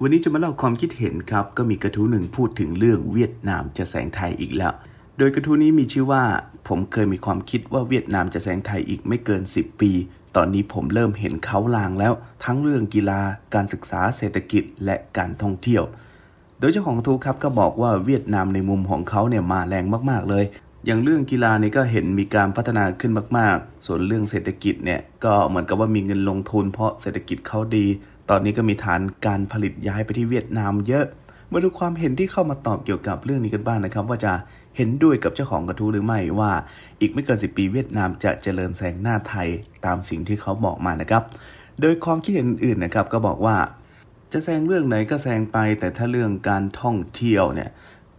วันนี้จะมาเล่าความคิดเห็นครับ ก็มีกระทู้หนึ่งพูดถึงเรื่องเวียดนามจะแสงไทยอีกแล้ว โดยกระทู้นี้มีชื่อว่า ผมเคยมีความคิดว่าเวียดนามจะแสงไทยอีกไม่เกิน 10 ปี ตอนนี้ผมเริ่มเห็นเขาลางแล้ว ทั้งเรื่องกีฬาการศึกษาเศรษฐกิจและการท่องเที่ยว โดยเจ้าของทูครับก็บอกว่าเวียดนามในมุมของเขาเนี่ยมาแรงมากๆเลย อย่างเรื่องกีฬานี่ก็เห็นมีการพัฒนาขึ้นมากๆ ส่วนเรื่องเศรษฐกิจเนี่ยก็เหมือนกับว่ามีเงินลงทุนเพราะเศรษฐกิจเขาดีตอนนี้ก็มีฐานการผลิตย้ายไปที่เวียดนามเยอะมาดูความเห็นที่เข้ามาตอบเกี่ยวกับเรื่องนี้กันบ้างนะครับว่าจะเห็นด้วยกับเจ้าของกระทู้หรือไม่ว่า อีกไม่เกินิบปีเวียดนามจะเจริญแซงหน้าไทยตามสิ่งที่เขาบอกมานะครับ โดยความคิดเห็นอื่นนะครับก็บอกว่า จะแซงเรื่องไหนก็แซงไปแต่ถ้าเรื่องการท่องเที่ยวเนี่ย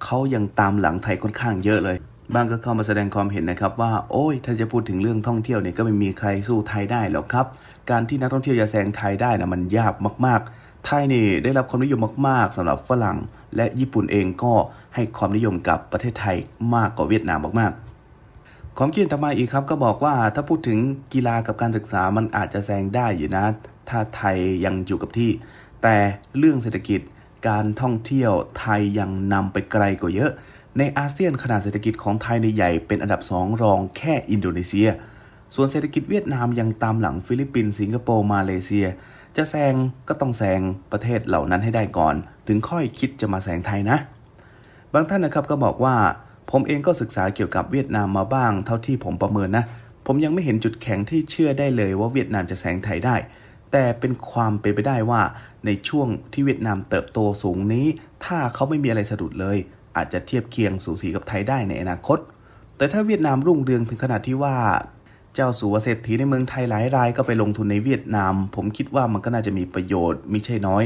เขายังตามหลังไทยค่อนข้างเยอะเลยบ้างก็เข้ามาแสดงความเห็นนะครับว่า โอ้ยถ้าจะพูดถึงเรื่องท่องเที่ยวเนี่ยก็ไม่มีใครสู้ไทยได้หรอกครับ การที่นักท่องเที่ยวจะแซงไทยได้นะมันยากมากๆ ไทยนี่ได้รับความนิยมมาก ๆ สำหรับฝรั่งและญี่ปุ่นเองก็ให้ความนิยมกับประเทศไทยมากกว่าเวียดนามมากๆความคิดเห็นต่อมาอีกครับก็บอกว่าถ้าพูดถึงกีฬากับการศึกษามันอาจจะแซงได้อยู่นะ ถ้าไทยยังอยู่กับที่ แต่เรื่องเศรษฐกิจ การท่องเที่ยวไทยยังนำไปไกลกว่าเยอะในอาเซียนขนาดเศรษฐกิจของไทยในใหญ่ เป็นอันดับ 2 รองแค่อินโดนีเซีย ส่วนเศรษฐกิจเวียดนามยังตามหลังฟิลิปปินส์สิงคโปร์ มาเลเซีย จะแซงก็ต้องแซงประเทศเหล่านั้นให้ได้ก่อน ถึงค่อยคิดจะมาแซงไทยนะ บางท่านนะครับก็บอกว่า ผมเองก็ศึกษาเกี่ยวกับเวียดนามมาบ้างเท่าที่ผมประเมินนะ ผมยังไม่เห็นจุดแข็งที่เชื่อได้เลยว่าเวียดนามจะแซงไทยได้ แต่เป็นความเป็นไปได้ว่า ในช่วงที่เวียดนามเติบโตสูงนี้ ถ้าเขาไม่มีอะไรสะดุดเลยอาจจะเทียบเคียงสูสีกับไทยได้ในอนาคต แต่ถ้าเวียดนามรุ่งเรืองถึงขนาดที่ว่า เจ้าสัวเศรษฐีในเมืองไทยหลายรายก็ไปลงทุนในเวียดนาม ผมคิดว่ามันก็น่าจะมีประโยชน์มิใช่น้อย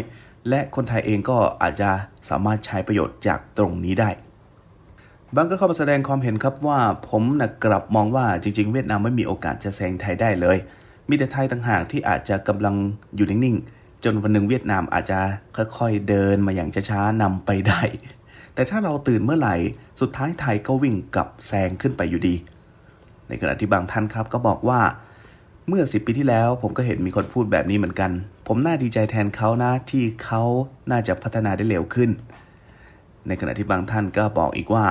และคนไทยเองก็อาจจะสามารถใช้ประโยชน์จากตรงนี้ได้ บางก็เข้ามาแสดงความเห็นครับว่า ผมนะกลับมองว่าจริงๆเวียดนามไม่มีโอกาสจะแซงไทยได้เลย มีแต่ไทยต่างหากที่อาจจะกำลังอยู่นิ่งๆจนวันหนึ่งเวียดนามอาจจะค่อยๆเดินมาอย่างช้าๆนำไปได้แต่ถ้าเราตื่นเมื่อไหร่ สุดท้ายไทยก็วิ่งกลับแซงขึ้นไปอยู่ดี ในขณะที่บางท่านครับก็บอกว่า เมื่อ 10 ปีที่แล้วผมก็เห็นมีคนพูดแบบนี้เหมือนกัน ผมน่าดีใจแทนเขานะ ที่เขาน่าจะพัฒนาได้เร็วขึ้น ในขณะที่บางท่านก็บอกอีกว่า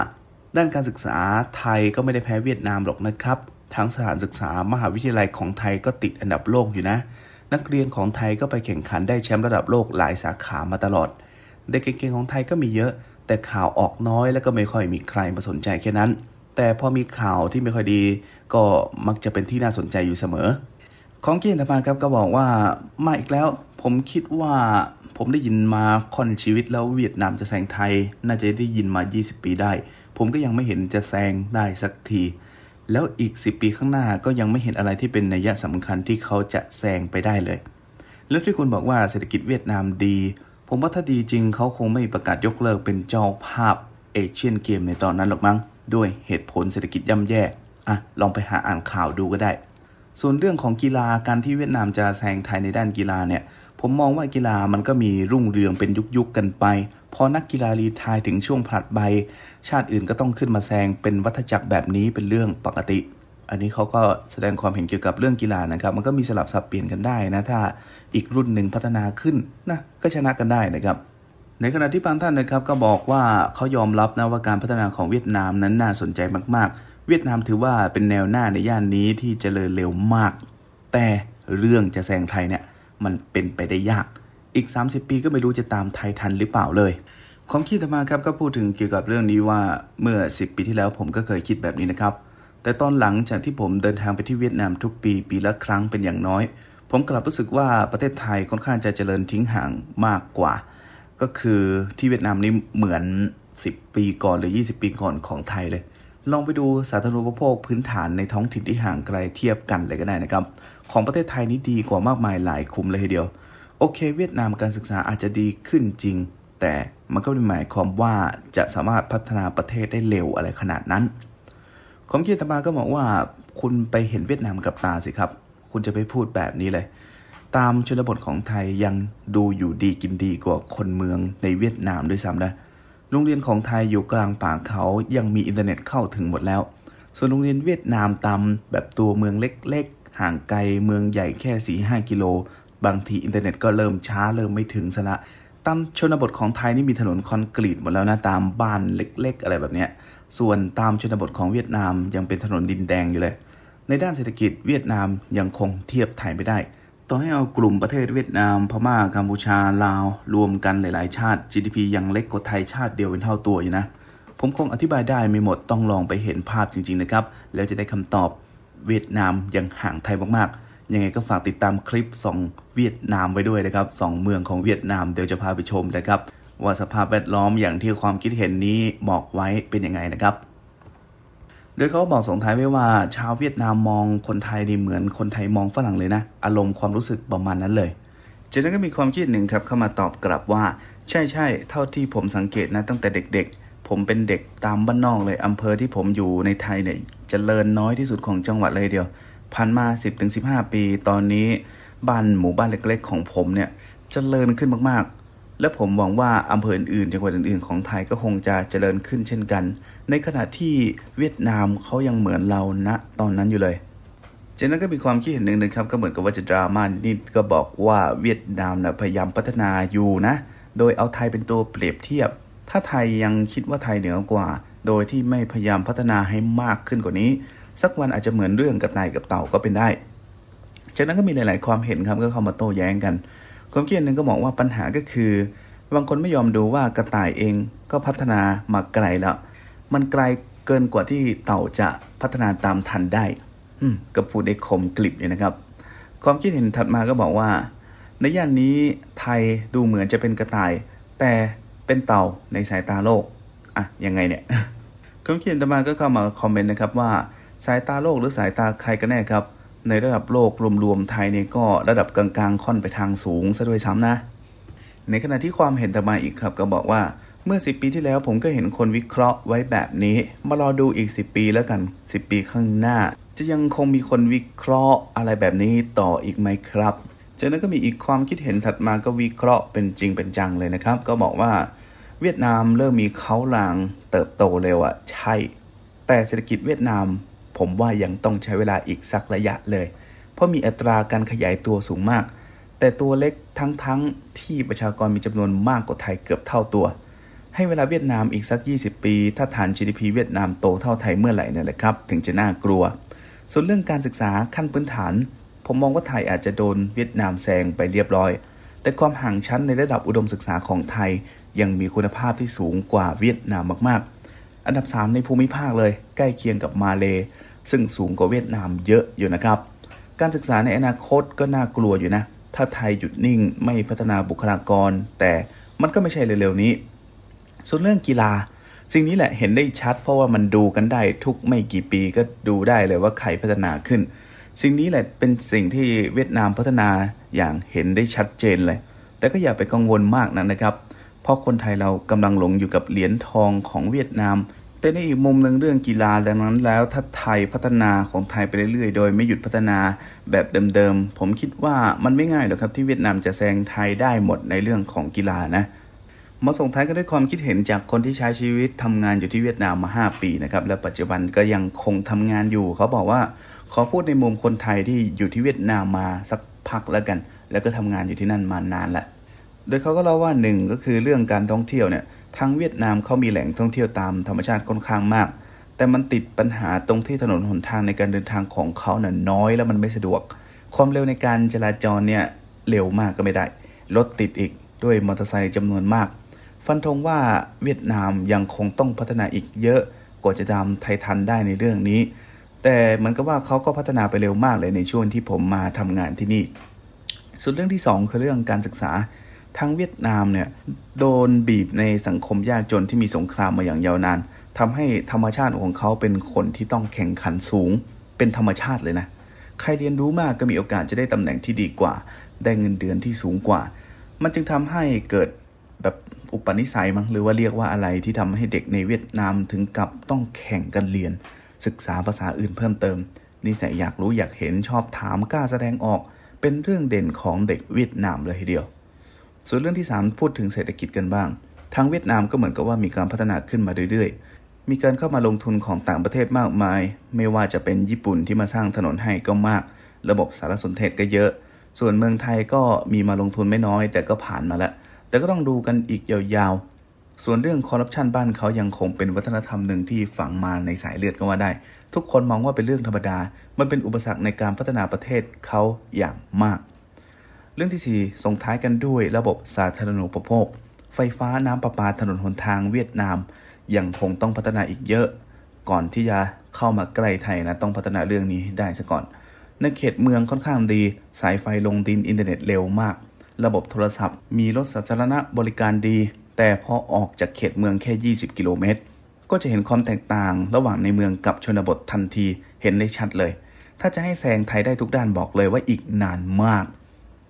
ด้านการศึกษาไทยก็ไม่ได้แพ้เวียดนามหรอกนะครับ ทั้งสถานศึกษามหาวิทยาลัยของไทยก็ติดอันดับโลกอยู่นะ นักเรียนของไทยก็ไปแข่งขันได้แชมป์ระดับโลกหลายสาขามาตลอดเด็กเก่งๆของไทยก็มีเยอะแต่ข่าวออกน้อยแล้วก็ไม่ค่อยมีใครมาสนใจแค่นั้น แต่พอมีข่าวที่ไม่ค่อยดี ก็มักจะเป็นที่น่าสนใจอยู่เสมอ ของเกียรติมาครับก็บอกว่ามาอีกแล้วผมคิดว่าผมได้ยินมาคนชีวิตแล้วเวียดนามจะแซงไทย น่าจะได้ยินมา 20 ปีได้ ผมก็ยังไม่เห็นจะแซงได้สักที แล้วอีก 10 ปีข้างหน้าก็ยังไม่เห็นอะไรที่เป็นนัยสำคัญที่เขาจะแซงไปได้เลยแล้วที่คุณบอกว่าเศรษฐกิจเวียดนามดีผมว่าถ้าดีจริงเขาคงไม่ประกาศยกเลิกเป็นเจ้าภาพเอเชียนเกมในตอนนั้นหรอกมั้ง ด้วยเหตุผลเศรษฐกิจย่ำแย่อ่ะลองไปหาอ่านข่าวดูก็ได้ ส่วนเรื่องของกีฬาการที่เวียดนามจะแซงไทยในด้านกีฬาเนี่ย ผมมองว่ากีฬามันก็มีรุ่งเรืองเป็นยุคๆกันไป พอนักกีฬารีทายถึงช่วงผลัดใบ ชาติอื่นก็ต้องขึ้นมาแซงเป็นวัฏจักรแบบนี้เป็นเรื่องปกติอันนี้เขาก็แสดงความเห็นเกี่ยวกับเรื่องกีฬานะครับ มันก็มีสลับสับเปลี่ยนกันได้นะ ถ้าอีกรุ่นหนึ่งพัฒนาขึ้นนะ ก็ชนะกันได้นะครับ ในขณะที่บางท่านนะครับก็บอกว่าเขายอมรับนะว่าการพัฒนาของเวียดนามนั้นน่าสนใจมาก ๆ เวียดนามถือว่าเป็นแนวหน้าในย่านนี้ที่เจริญเร็วมาก แต่เรื่องจะแซงไทยเนี่ยมันเป็นไปได้ยาก อีก 30 ปีก็ไม่รู้จะตามไทยทันหรือเปล่าเลย ความคิดมาครับก็พูดถึงเกี่ยวกับเรื่องนี้ว่าเมื่อ 10 ปีที่แล้วผมก็เคยคิดแบบนี้นะครับแต่ตอนหลังจากที่ผมเดินทางไปที่เวียดนามทุกปีปีละครั้งเป็นอย่างน้อย ผมกลับรู้สึกว่าประเทศไทยค่อนข้างจะเจริญทิ้งห่างมากกว่า ก็คือที่เวียดนามนี่เหมือน 10 ปีก่อนหรือ 20 ปีก่อนของไทยเลย ลองไปดูสาธารณูปโภคพื้นฐานในท้องถิ่นที่ห่างไกลเทียบกันเลยก็ได้นะครับ ของประเทศไทยนี่ดีกว่ามากมายหลายคุมเลยทีเดียว โอเคเวียดนามการศึกษาอาจจะดีขึ้นจริง แต่มันก็ไม่หมายความว่าจะสามารถพัฒนาประเทศได้เร็วอะไรขนาดนั้นความคิดตรรมาก็บอกว่าคุณไปเห็นเวียดนามกับตาสิครับ คุณจะไปพูดแบบนี้เลย ตามชนบทของไทยยังดูอยู่ดีกินดีกว่าคนเมืองในเวียดนามด้วยซ้ำนะโรงเรียนของไทยอยู่กลางป่าเขายังมีอินเทอร์เน็ตเข้าถึงหมดแล้ว ส่วนโรงเรียนเวียดนามตามแบบตัวเมืองเล็ก ๆ ห่างไกลเมืองใหญ่แค่สีหกิโลบางทีอินเทอร์เน็ตก็เริ่มช้าเริ่มไม่ถึงซะละตามชนบทของไทยนี่มีถนนคอนกรีต หมดแล้วนะตามบ้านเล็กๆ อะไรแบบเนี้ยส่วนตามชนบทของเวียดนามยังเป็นถนนดินแดงอยู่เลย ในด้านเศรษฐกิจเวียดนามยังคงเทียบไทยไม่ได้ต่อให้เอากลุ่มประเทศเวียดนาม พมา่ากัมพูชา ลาว รวมกันหลาย ๆชาติ GDP ยังเล็กกว่าไทยชาติเดียวเป็นเท่าตัวอยู่นะ ผมคงอธิบายได้ไม่หมดต้องลองไปเห็นภาพจริง ๆนะครับ แล้วจะได้คำตอบเวียดนามยังห่างไทยมากๆ ยังไงก็ฝากติดตามคลิป2เวียดนามไว้ด้วยนะครับ2 เมืองของเวียดนามเดี๋ยวจะพาไปชมนะครับว่าสภาพแวดล้อมอย่างที่ความคิดเห็นนี้บอกไว้เป็นยังไงนะครับโดยเขาบอกส่งท้ายไว้ว่า ชาวเวียดนามมองคนไทยนี่เหมือน คนไทยมองฝรั่งเลยนะ อารมณ์ความรู้สึกประมาณนั้นเลยจากนั้นก็มีความคิดหนึ่งครับเข้ามาตอบกลับว่า ใช่ใช่เท่าที่ผมสังเกตนะตั้งแต่เด็ก ๆ ผมเป็นเด็กตามบ้านนอกเลยอำเภอที่ผมอยู่ในไทยเนี่ยจเจริญน้อยที่สุดของจังหวัดเลยเดียวผ่านมา 10-15 ปีตอนนี้บ้านหมู่บ้านเล็ก ๆ ของผมเนี่ยจเจริญขึ้นมากและผมหวังว่าอำเภออื่นๆ จังหวัดอื่นๆ ของไทยก็คงจะเจริญขึ้นเช่นกัน ในขณะที่เวียดนามเขายังเหมือนเราณนะตอนนั้นอยู่เลยจากนั้นก็มีความคิดเห็นหนึ่งนะครับก็เหมือนกับว่าจะดราม่านิดก็บอกว่าเวียดนามนะพยายามพัฒนาอยู่นะ โดยเอาไทยเป็นตัวเปรียบเทียบ ถ้าไทยยังคิดว่าไทยเหนือกว่า โดยที่ไม่พยายามพัฒนาให้มากขึ้นกว่านี้ สักวันอาจจะเหมือนเรื่องกับนายกับเต่าก็เป็นได้ จากนั้นก็มีหลายๆ ความเห็นครับก็เข้ามาโต้แย้งกันความคิดหนึ่งก็มองว่าปัญหาก็คือบางคนไม่ยอมดูว่ากระต่ายเองก็พัฒนามาไกลแล้วมันไกลเกินกว่าที่เต่าจะพัฒนาตามทันได้อืมก็พูดได้คมกลิบอยู่นะครับ ความคิดเห็นถัดมาก็บอกว่า ในย่านนี้ไทยดูเหมือนจะเป็นกระต่าย แต่เป็นเต่าในสายตาโลกอ่ะยังไงเนี่ยความคิดเห็นต่อมาก็เข้ามาคอมเมนต์นะครับว่าสายตาโลกหรือสายตาใครกันแน่ครับในระดับโลกรวมๆไทยเนี่ยก็ระดับกลางๆค่อนไปทางสูงซะด้วยซ้ำนะ ในขณะที่ความเห็นต่อมาอีกครับก็บอกว่าเมื่อ 10 ปีที่แล้วผมก็เห็นคนวิเคราะห์ไว้แบบนี้มารอดูอีก 10 ปีแล้วกัน 10 ปีข้างหน้า จะยังคงมีคนวิเคราะห์อะไรแบบนี้ต่ออีกไหมครับจากนั้นก็มีอีกความคิดเห็นถัดมาก็วิเคราะห์เป็นจริงเป็นจังเลยนะครับ ก็บอกว่า เวียดนามเริ่มมีเขาลาง เติบโตเร็วอะใช่ แต่เศรษฐกิจเวียดนามผมว่ายังต้องใช้เวลาอีกสักระยะเลย เพราะมีอัตราการขยายตัวสูงมาก แต่ตัวเล็กทั้งๆทที่ประชากรมีจำนวนมากกว่าไทยเกือบเท่าตัว ให้เวลาเวียดนามอีกสัก 20 ปี ถ้าฐาน GDP เวียดนามโตเท่าไทยเมื่อไหร่นั่นแหละครับ ถึงจะน่ากลัว ส่วนเรื่องการศึกษาขั้นพื้นฐาน ผมมองว่าไทยอาจจะโดนเวียดนามแซงไปเรียบร้อย แต่ความห่างชั้นในระดับอุดมศึกษาของไทยยังมีคุณภาพที่สูงกว่าเวียดนามมากๆ อันดับ3ในภูมิภาคเลย ใกล้เคียงกับมาเลซึ่งสูงกว่าเวียดนามเยอะอยู่นะครับ การศึกษาในอนาคตก็น่ากลัวอยู่นะ ถ้าไทยหยุดนิ่งไม่พัฒนาบุคลากร แต่มันก็ไม่ใช่เร็วๆนี้ ส่วนเรื่องกีฬาสิ่งนี้แหละเห็นได้ชัดเพราะว่ามันดูกันได้ทุกไม่กี่ปีก็ดูได้เลยว่าใครพัฒนาขึ้น สิ่งนี้แหละเป็นสิ่งที่เวียดนามพัฒนาอย่างเห็นได้ชัดเจนเลย แต่ก็อย่าไปกังวลมากนักนะครับ เพราะคนไทยเรากำลังหลงอยู่กับเหรียญทองของเวียดนามแต่ในอีกมุมหนึ่งเรื่องกีฬาดังนั้น แล้วถ้าไทยพัฒนาของไทยไปเรื่อยๆ โดยไม่หยุดพัฒนาแบบเดิมๆผมคิดว่ามันไม่ง่ายหรอกครับที่เวียดนามจะแซงไทยได้หมดในเรื่องของกีฬานะมาส่งท้ายกันด้วยความคิดเห็นจากคนที่ใช้ชีวิตทำงานอยู่ที่เวียดนามมา5 ปีนะครับและปัจจุบันก็ยังคงทำงานอยู่เขาบอกว่าขอพูดในมุมคนไทยที่อยู่ที่เวียดนามมาสักพักแล้วกัน แล้วก็ทำงานอยู่ที่นั่นมานานละโดยเขาก็เล่าว่าหนึ่งก็คือเรื่องการท่องเที่ยวเนี่ยทางเวียดนามเขามีแหล่งท่องเที่ยวตามธรรมชาติค่อนข้างมาก แต่มันติดปัญหาตรงที่ถนนหนทางในการเดินทางของเขานี่ะน้อยแล้วมันไม่สะดวก ความเร็วในการจราจรเนี่ยเร็วมากก็ไม่ได้รถติดอีกด้วยมอเตอร์ไซค์จำนวนมาก ฟันธงว่าเวียดนามยังคงต้องพัฒนาอีกเยอะ กว่าจะตามไทยทันได้ในเรื่องนี้ แต่มันก็ว่าเขาก็พัฒนาไปเร็วมากเลยในช่วงที่ผมมาทำงานที่นี่ส่วนเรื่องที่ 2 คือเรื่องการศึกษาทั้งเวียดนามเนี่ยโดนบีบในสังคมยากจนที่มีสงครามมาอย่างยาวนาน ทำให้ธรรมชาติของเขาเป็นคนที่ต้องแข่งขันสูง เป็นธรรมชาติเลยนะ ใครเรียนรู้มากก็มีโอกาสจะได้ตำแหน่งที่ดีกว่าได้เงินเดือนที่สูงกว่า มันจึงทำให้เกิดแบบอุปนิสัยมั้งหรือว่าเรียกว่าอะไรที่ทำให้เด็กในเวียดนามถึงกับต้องแข่งกันเรียน ศึกษาภาษาอื่นเพิ่มเติมนิสัยอยากรู้อยากเห็นชอบถามกล้าแสดงออก เป็นเรื่องเด่นของเด็กเวียดนามเลยทีเดียวส่วนเรื่องที่3พูดถึงเศรษฐกิจกันบ้างทางเวียดนามก็เหมือนกับว่ามีการพัฒนาขึ้นมาเรื่อยๆมีการเข้ามาลงทุนของต่างประเทศมากมาย ไม่ว่าจะเป็นญี่ปุ่นที่มาสร้างถนนให้ก็มาก ระบบสารสนเทศก็เยอะ ส่วนเมืองไทยก็มีมาลงทุนไม่น้อย แต่ก็ผ่านมาแล้วแต่ก็ต้องดูกันอีกยาวๆ ส่วนเรื่องคอร์รัปชันบ้านเขายังคงเป็นวัฒนธรรมหนึ่งที่ฝังมาในสายเลือดก็ว่าได้ทุกคนมองว่าเป็นเรื่องธรรมดา มันเป็นอุปสรรคในการพัฒนาประเทศเขาอย่างมากเรื่องที่ 4ส่งท้ายกันด้วยระบบสาธารณูปโภค ไฟฟ้าน้ำประปาถนนหนทางเวียดนาม ยังคงต้องพัฒนาอีกเยอะ ก่อนที่จะเข้ามาใกล้ไทยนะต้องพัฒนาเรื่องนี้ได้ซะก่อนในเขตเมืองค่อนข้างดี สายไฟลงดินอินเทอร์เน็ตเร็วมาก ระบบโทรศัพท์มีรถสาธารณะบริการดี แต่พอออกจากเขตเมืองแค่ 20กิโลเมตรก็จะเห็นความแตกต่าง ระหว่างในเมืองกับชนบททันทีเห็นได้ชัดเลย ถ้าจะให้แซงไทยได้ทุกด้านบอกเลยว่าอีกนานมาก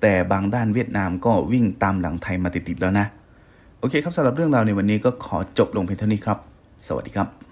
แต่บางด้านเวียดนามก็วิ่งตามหลังไทยมาติด ๆ แล้วนะ โอเคครับสำหรับเรื่องราวในวันนี้ก็ขอจบลงเพียงเท่านี้ครับ สวัสดีครับ